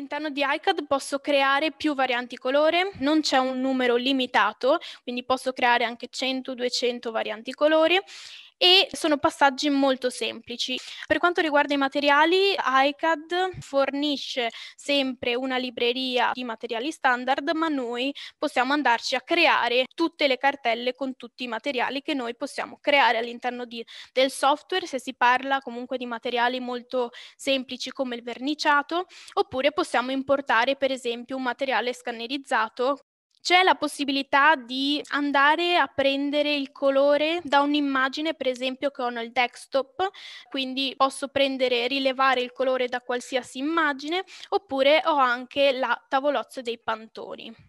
all'interno di ICAD posso creare più varianti colore, non c'è un numero limitato, quindi posso creare anche 100-200 varianti colori e sono passaggi molto semplici. Per quanto riguarda i materiali, ICAD fornisce sempre una libreria di materiali standard, ma noi possiamo andarci a creare tutte le cartelle con tutti i materiali che noi possiamo creare all'interno di, del software, se si parla comunque di materiali molto semplici come il verniciato, oppure possiamo importare per esempio un materiale scannerizzato c'è la possibilità di andare a prendere il colore da un'immagine, per esempio, che ho nel desktop, quindi posso prendere, e rilevare il colore da qualsiasi immagine, oppure ho anche la tavolozza dei pantoni.